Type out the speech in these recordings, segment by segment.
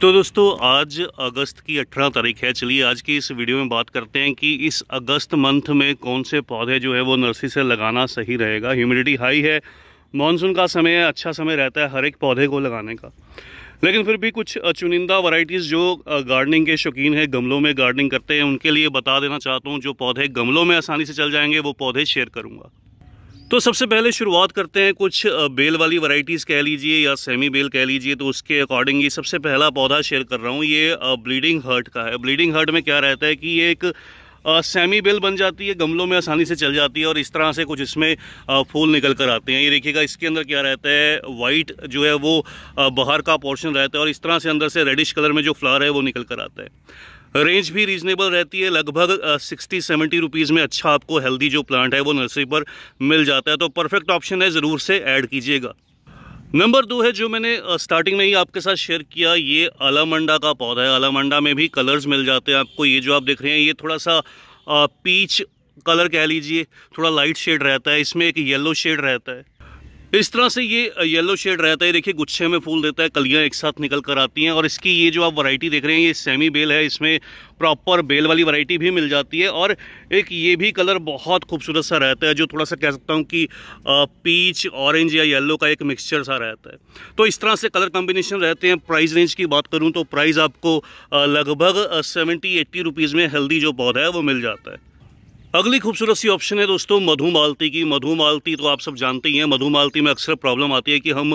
तो दोस्तों आज अगस्त की 18 तारीख है चलिए आज की इस वीडियो में बात करते हैं कि इस अगस्त मंथ में कौन से पौधे जो है वो नर्सरी से लगाना सही रहेगा ह्यूमिडिटी हाई है मानसून का समय है अच्छा समय रहता है हर एक पौधे को लगाने का लेकिन फिर भी कुछ चुनिंदा वैरायटीज़ जो गार्डनिंग के शौकीन है गमलों में गार्डनिंग करते हैं उनके लिए बता देना चाहता हूँ जो पौधे गमलों में आसानी से चल जाएंगे वो पौधे शेयर करूँगा तो सबसे पहले शुरुआत करते हैं कुछ बेल वाली वैरायटीज़ कह लीजिए या सेमी बेल कह लीजिए तो उसके अकॉर्डिंग ये सबसे पहला पौधा शेयर कर रहा हूँ ये ब्लीडिंग हर्ट का है ब्लीडिंग हर्ट में क्या रहता है कि ये एक सेमी बेल बन जाती है गमलों में आसानी से चल जाती है और इस तरह से कुछ इसमें फूल निकल कर आते हैं ये देखिएगा इसके अंदर क्या रहता है वाइट जो है वो बाहर का पोर्शन रहता है और इस तरह से अंदर से रेडिश कलर में जो फ्लावर है वो निकल कर आता है रेंज भी रीजनेबल रहती है लगभग सिक्सटी सेवेंटी रुपीज़ में अच्छा आपको हेल्दी जो प्लांट है वो नर्सरी पर मिल जाता है तो परफेक्ट ऑप्शन है ज़रूर से ऐड कीजिएगा नंबर दो है जो मैंने स्टार्टिंग में ही आपके साथ शेयर किया ये अलामंडा का पौधा है अलामंडा में भी कलर्स मिल जाते हैं आपको ये जो आप देख रहे हैं ये थोड़ा सा पीच कलर कह लीजिए थोड़ा लाइट शेड रहता है इसमें एक येलो शेड रहता है इस तरह से ये येलो शेड रहता है देखिए गुच्छे में फूल देता है कलियां एक साथ निकल कर आती हैं और इसकी ये जो आप वैरायटी देख रहे हैं ये सेमी बेल है इसमें प्रॉपर बेल वाली वैरायटी भी मिल जाती है और एक ये भी कलर बहुत खूबसूरत सा रहता है जो थोड़ा सा कह सकता हूँ कि पीच ऑरेंज या येलो का एक मिक्सचर सा रहता है तो इस तरह से कलर कॉम्बिनेशन रहते हैं प्राइस रेंज की बात करूँ तो प्राइस आपको लगभग सेवेंटी एट्टी रुपीज़ में हेल्दी जो पौधा है वो मिल जाता है अगली खूबसूरत सी ऑप्शन है दोस्तों मधुमालती की मधुमालती तो आप सब जानते ही हैं मधुमालती में अक्सर प्रॉब्लम आती है कि हम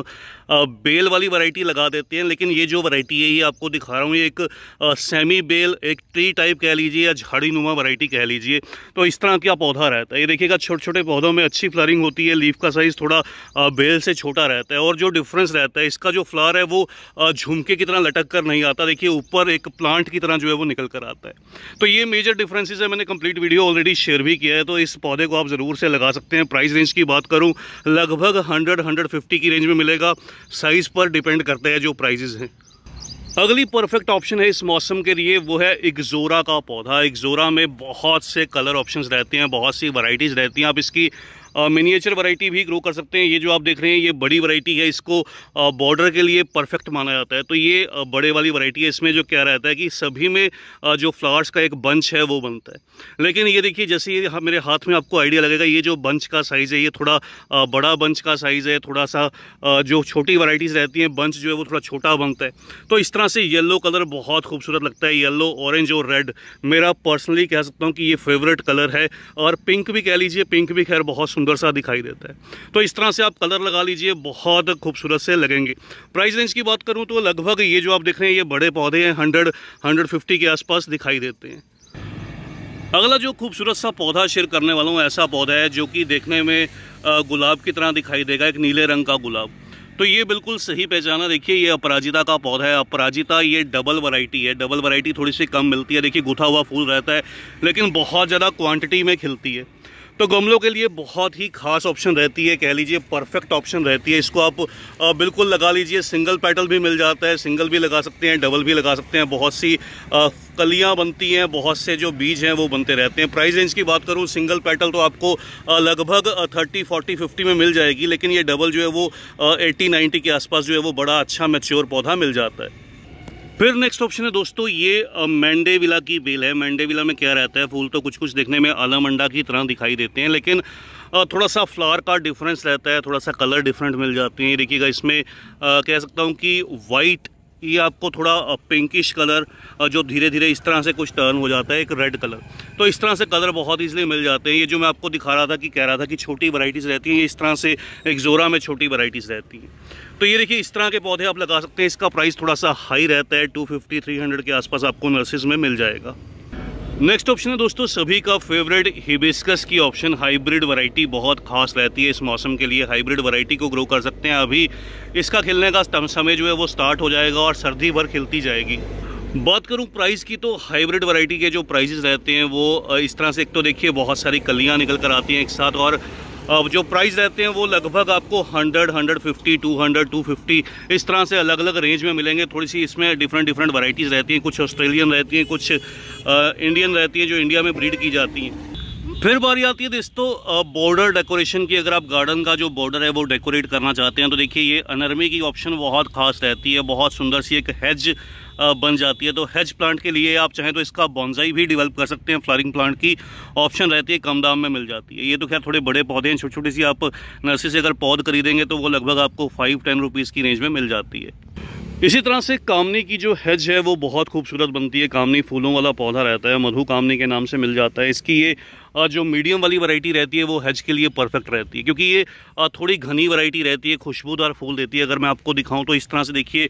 बेल वाली वैरायटी लगा देते हैं लेकिन ये जो वैरायटी है ये आपको दिखा रहा हूँ ये एक सेमी बेल एक ट्री टाइप कह लीजिए या झाड़ी नुमा वैरायटी कह लीजिए तो इस तरह का पौधा रहता है ये देखिएगा छोटे छोटे पौधों में अच्छी फ्लरिंग होती है लीफ का साइज़ थोड़ा बेल से छोटा रहता है और जो डिफरेंस रहता है इसका जो फ्लार है वो झुमके की तरह लटक कर नहीं आता देखिए ऊपर एक प्लांट की तरह जो है वो निकल कर आता है तो ये मेजर डिफ्रेंसेज है मैंने कम्प्लीट वीडियो ऑलरेडी शेयर भी किया है तो इस पौधे को आप ज़रूर से लगा सकते हैं प्राइस रेंज की बात करूँ लगभग हंड्रेड हंड्रेड फिफ्टी की रेंज में मिलेगा साइज़ पर डिपेंड करता है जो प्राइजेज़ हैं अगली परफेक्ट ऑप्शन है इस मौसम के लिए वो है इग्जोरा का पौधा इग्जोरा में बहुत से कलर ऑप्शंस रहते हैं बहुत सी वैरायटीज़ रहती हैं आप इसकी मिनिएचर वैरायटी भी ग्रो कर सकते हैं ये जो आप देख रहे हैं ये बड़ी वैरायटी है इसको बॉर्डर के लिए परफेक्ट माना जाता है तो ये बड़े वाली वैरायटी है इसमें जो क्या रहता है कि सभी में जो फ्लावर्स का एक बंच है वो बनता है लेकिन ये देखिए जैसे ये मेरे हाथ में आपको आइडिया लगेगा ये जो बंच का साइज़ है ये थोड़ा बड़ा बंच का साइज़ है थोड़ा सा जो छोटी वराइटीज़ रहती हैं बंच जो है वो थोड़ा छोटा बनता है तो इस तरह से येल्लो कलर बहुत खूबसूरत लगता है येल्लो ऑरेंज और रेड मेरा पर्सनली कह सकता हूँ कि ये फेवरेट कलर है और पिंक भी कह लीजिए पिंक भी खैर बहुत सुंदर सुंदर सा दिखाई देता है तो इस तरह से आप कलर लगा लीजिए बहुत खूबसूरत से लगेंगे प्राइस रेंज की बात करूँ तो लगभग ये जो आप देख रहे हैं ये बड़े पौधे हैं हंड्रेड हंड्रेड फिफ्टी के आसपास दिखाई देते हैं अगला जो खूबसूरत सा पौधा शेयर करने वाला हूँ ऐसा पौधा है जो कि देखने में गुलाब की तरह दिखाई देगा एक नीले रंग का गुलाब तो ये बिल्कुल सही पहचाना देखिए ये अपराजिता का पौधा है अपराजिता ये डबल वैरायटी है डबल वैरायटी थोड़ी सी कम मिलती है देखिए गुथा हुआ फूल रहता है लेकिन बहुत ज़्यादा क्वांटिटी में खिलती है तो गमलों के लिए बहुत ही खास ऑप्शन रहती है कह लीजिए परफेक्ट ऑप्शन रहती है इसको आप बिल्कुल लगा लीजिए सिंगल पेटल भी मिल जाता है सिंगल भी लगा सकते हैं डबल भी लगा सकते हैं बहुत सी कलियां बनती हैं बहुत से जो बीज हैं वो बनते रहते हैं प्राइस रेंज की बात करूँ सिंगल पेटल तो आपको लगभग थर्टी फोर्टी फिफ्टी में मिल जाएगी लेकिन ये डबल जो है वो एट्टी नाइन्टी के आसपास जो है वो बड़ा अच्छा मेच्योर पौधा मिल जाता है फिर नेक्स्ट ऑप्शन है दोस्तों ये मैंडेविला की बेल है मैंडेविला में क्या रहता है फूल तो कुछ कुछ देखने में आलम अंडा की तरह दिखाई देते हैं लेकिन थोड़ा सा फ्लावर का डिफरेंस रहता है थोड़ा सा कलर डिफरेंट मिल जाते हैं देखिएगा इसमें कह सकता हूँ कि वाइट ये आपको थोड़ा पिंकिश कलर जो धीरे धीरे इस तरह से कुछ टर्न हो जाता है एक रेड कलर तो इस तरह से कलर बहुत ईजिली मिल जाते हैं ये जो मैं आपको दिखा रहा था कि कह रहा था कि छोटी वराइटीज़ रहती हैं ये इस तरह से एक्जोरा में छोटी वराइटीज़ रहती हैं तो ये देखिए इस तरह के पौधे आप लगा सकते हैं इसका प्राइस थोड़ा सा हाई रहता है टू फिफ्टी के आसपास आपको नर्सिस में मिल जाएगा नेक्स्ट ऑप्शन है दोस्तों सभी का फेवरेट हिबिस्कस की ऑप्शन हाइब्रिड वैरायटी बहुत खास रहती है इस मौसम के लिए हाइब्रिड वैरायटी को ग्रो कर सकते हैं अभी इसका खिलने का समय जो है वो स्टार्ट हो जाएगा और सर्दी भर खिलती जाएगी बात करूं प्राइस की तो हाइब्रिड वैरायटी के जो प्राइजेज रहते हैं वो इस तरह से एक तो देखिए बहुत सारी कलियाँ निकल कर आती हैं एक साथ और अब जो प्राइस रहते हैं वो लगभग आपको 100, 150, 200, 250 इस तरह से अलग अलग रेंज में मिलेंगे थोड़ी सी इसमें डिफरेंट डिफरेंट वैरायटीज़ रहती हैं कुछ ऑस्ट्रेलियन रहती हैं कुछ इंडियन रहती हैं जो इंडिया में ब्रीड की जाती हैं फिर बारी आती है दोस्तों बॉर्डर डेकोरेशन की अगर आप गार्डन का जो बॉर्डर है वो डेकोरेट करना चाहते हैं तो देखिए ये अनरमी की ऑप्शन बहुत खास रहती है बहुत सुंदर सी एक हेज बन जाती है तो हेज प्लांट के लिए आप चाहें तो इसका बॉन्जाई भी डिवेल्प कर सकते हैं फ्लारिंग प्लांट की ऑप्शन रहती है कम दाम में मिल जाती है ये तो खैर थोड़े बड़े पौधे हैं छोटी छोटी सी आप नर्सरी से अगर पौध खरीदेंगे तो वो लगभग आपको फाइव टेन रुपीज़ की रेंज में मिल जाती है इसी तरह से कामनी की जो हेज है वो बहुत खूबसूरत बनती है कामनी फूलों वाला पौधा रहता है मधु कामनी के नाम से मिल जाता है इसकी ये जो मीडियम वाली वैरायटी रहती है वो हेज के लिए परफेक्ट रहती है क्योंकि ये थोड़ी घनी वैरायटी रहती है खुशबूदार फूल देती है अगर मैं आपको दिखाऊं तो इस तरह से देखिए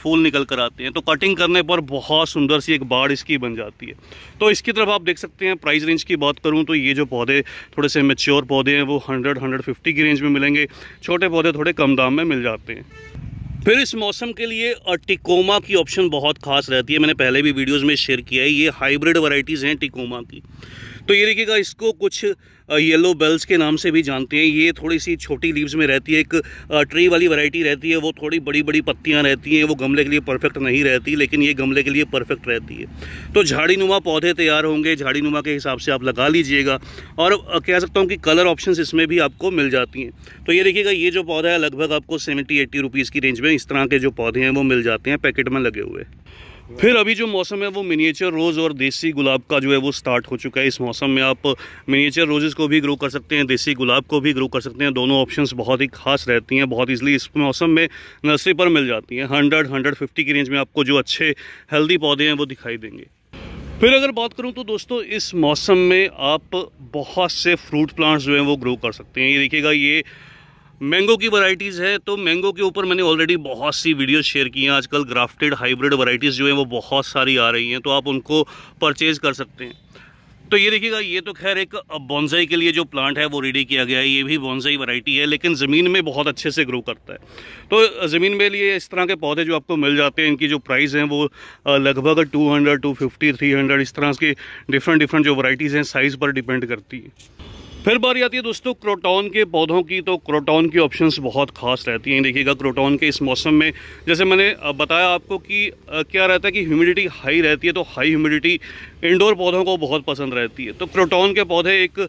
फूल निकल कर आते हैं तो कटिंग करने पर बहुत सुंदर सी एक बाढ़ इसकी बन जाती है तो इसकी तरफ आप देख सकते हैं प्राइस रेंज की बात करूँ तो ये जो पौधे थोड़े से मेच्योर पौधे हैं वो हंड्रेड हंड्रेड की रेंज में मिलेंगे छोटे पौधे थोड़े कम दाम में मिल जाते हैं फिर इस मौसम के लिए टिकोमा की ऑप्शन बहुत खास रहती है मैंने पहले भी वीडियोस में शेयर किया है ये हाइब्रिड वैरायटीज़ हैं टिकोमा की तो ये देखिएगा इसको कुछ येलो बेल्स के नाम से भी जानते हैं ये थोड़ी सी छोटी लीव्स में रहती है एक ट्री वाली वैरायटी रहती है वो थोड़ी बड़ी बड़ी पत्तियाँ रहती हैं वो गमले के लिए परफेक्ट नहीं रहती लेकिन ये गमले के लिए परफेक्ट रहती है तो झाड़ी नुमा पौधे तैयार होंगे झाड़ी नुमा के हिसाब से आप लगा लीजिएगा और कह सकता हूँ कि कलर ऑप्शन इसमें भी आपको मिल जाती हैं तो ये देखिएगा ये जो पौधा है लगभग आपको सेवेंटी एट्टी रुपीज़ की रेंज में इस तरह के जो पौधे हैं वो मिल जाते हैं पैकेट में लगे हुए फिर अभी जो मौसम है वो मिनिएचर रोज़ और देसी गुलाब का जो है वो स्टार्ट हो चुका है इस मौसम में आप मिनिएचर रोजेज़ को भी ग्रो कर सकते हैं देसी गुलाब को भी ग्रो कर सकते हैं दोनों ऑप्शंस बहुत ही खास रहती हैं बहुत ईजिली इस मौसम में नर्सरी पर मिल जाती हैं हंड्रेड हंड्रेड फिफ्टी की रेंज में आपको जो अच्छे हेल्दी पौधे हैं वो दिखाई देंगे फिर अगर बात करूं तो दोस्तों इस मौसम में आप बहुत से फ्रूट प्लांट्स जो हैं वो ग्रो कर सकते हैं ये देखिएगा ये मैंगो की वैरायटीज़ है तो मैंगो के ऊपर मैंने ऑलरेडी बहुत सी वीडियो शेयर की हैं आजकल ग्राफ्टेड हाइब्रिड वैरायटीज़ जो हैं वो बहुत सारी आ रही हैं तो आप उनको परचेज़ कर सकते हैं तो ये देखिएगा ये तो खैर एक बॉन्जाई के लिए जो प्लांट है वो रेडी किया गया है ये भी बॉन्जाई वैरायटी है लेकिन ज़मीन में बहुत अच्छे से ग्रो करता है तो ज़मीन में लिए इस तरह के पौधे जो आपको मिल जाते हैं इनकी जो प्राइस हैं वो लगभग 200, 250, 300 इस तरह की डिफरेंट डिफरेंट जो वैरायटीज़ हैं साइज़ पर डिपेंड करती है फिर बारी आती है दोस्तों क्रोटॉन के पौधों की तो क्रोटॉन की ऑप्शंस बहुत खास रहती हैं देखिएगा क्रोटॉन के इस मौसम में जैसे मैंने बताया आपको कि क्या रहता है कि ह्यूमिडिटी हाई रहती है तो हाई ह्यूमिडिटी इंडोर पौधों को बहुत पसंद रहती है तो क्रोटॉन के पौधे एक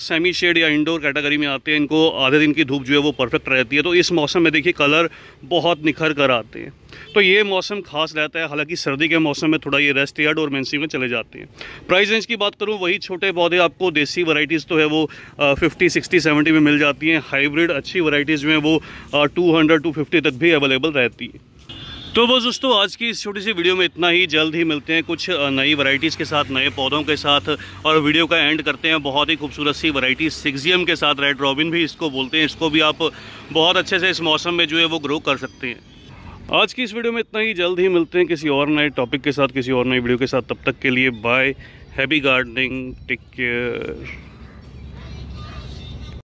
सेमी शेड या इंडोर कैटेगरी में आते हैं इनको आधे दिन की धूप जो है वो परफेक्ट रहती है तो इस मौसम में देखिए कलर बहुत निखर कर आते हैं तो ये मौसम खास रहता है हालांकि सर्दी के मौसम में थोड़ा ये रेस्ट यार्ड और मेन्सी में चले जाते हैं प्राइस रेंज की बात करूँ वही छोटे पौधे आपको देसी वराइटीज़ तो है वो फिफ्टी सिक्सटी सेवेंटी में मिल जाती हैं हाइब्रिड अच्छी वराइटीज़ में वो टू हंड्रेड तक भी अवेलेबल रहती है तो बस दोस्तों आज की इस छोटी सी वीडियो में इतना ही जल्द ही मिलते हैं कुछ नई वैरायटीज़ के साथ नए पौधों के साथ और वीडियो का एंड करते हैं बहुत ही खूबसूरत सी वैरायटी सिक्सियम के साथ रेड रॉबिन भी इसको बोलते हैं इसको भी आप बहुत अच्छे से इस मौसम में जो है वो ग्रो कर सकते हैं आज की इस वीडियो में इतना ही जल्द ही मिलते हैं किसी और नए टॉपिक के साथ किसी और नई वीडियो के साथ तब तक के लिए bye happy gardening take care